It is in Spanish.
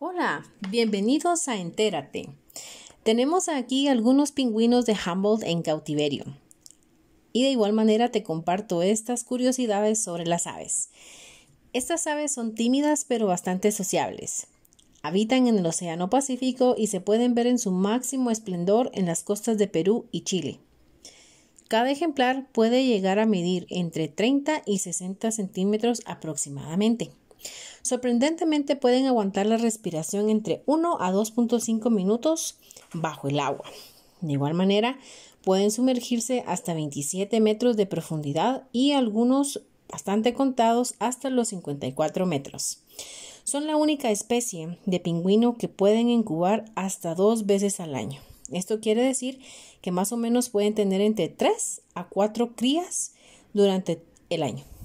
Hola, bienvenidos a Entérate. Tenemos aquí algunos pingüinos de Humboldt en cautiverio. Y de igual manera te comparto estas curiosidades sobre las aves. Estas aves son tímidas pero bastante sociables. Habitan en el Océano Pacífico y se pueden ver en su máximo esplendor en las costas de Perú y Chile. Cada ejemplar puede llegar a medir entre 30 y 60 centímetros aproximadamente. Sorprendentemente pueden aguantar la respiración entre 1 a 2.5 minutos bajo el agua. De igual manera, pueden sumergirse hasta 27 metros de profundidad y algunos bastante contados hasta los 54 metros. Son la única especie de pingüino que pueden incubar hasta dos veces al año. Esto quiere decir que más o menos pueden tener entre 3 a 4 crías durante el año.